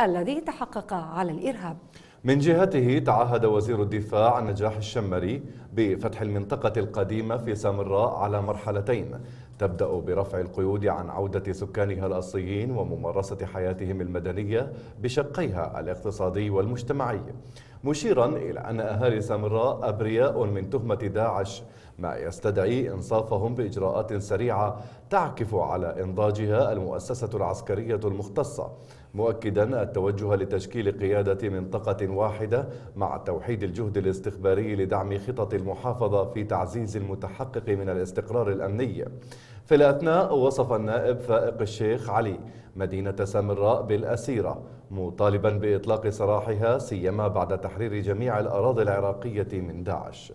الذي تحقق على الإرهاب من جهته تعهد وزير الدفاع نجاح الشمري بفتح المنطقة القديمة في سامراء على مرحلتين تبدأ برفع القيود عن عودة سكانها الأصليين وممارسة حياتهم المدنية بشقيها الاقتصادي والمجتمعي مشيرا إلى أن أهالي سامراء أبرياء من تهمة داعش ما يستدعي إنصافهم بإجراءات سريعة تعكف على إنضاجها المؤسسة العسكرية المختصة مؤكدا التوجه لتشكيل قيادة منطقة واحدة مع توحيد الجهد الاستخباري لدعم خطط المحافظة في تعزيز المتحقق من الاستقرار الأمني في الأثناء وصف النائب فائق الشيخ علي مدينة سامراء بالأسيرة مطالبا بإطلاق سراحها سيما بعد تحرير جميع الأراضي العراقية من داعش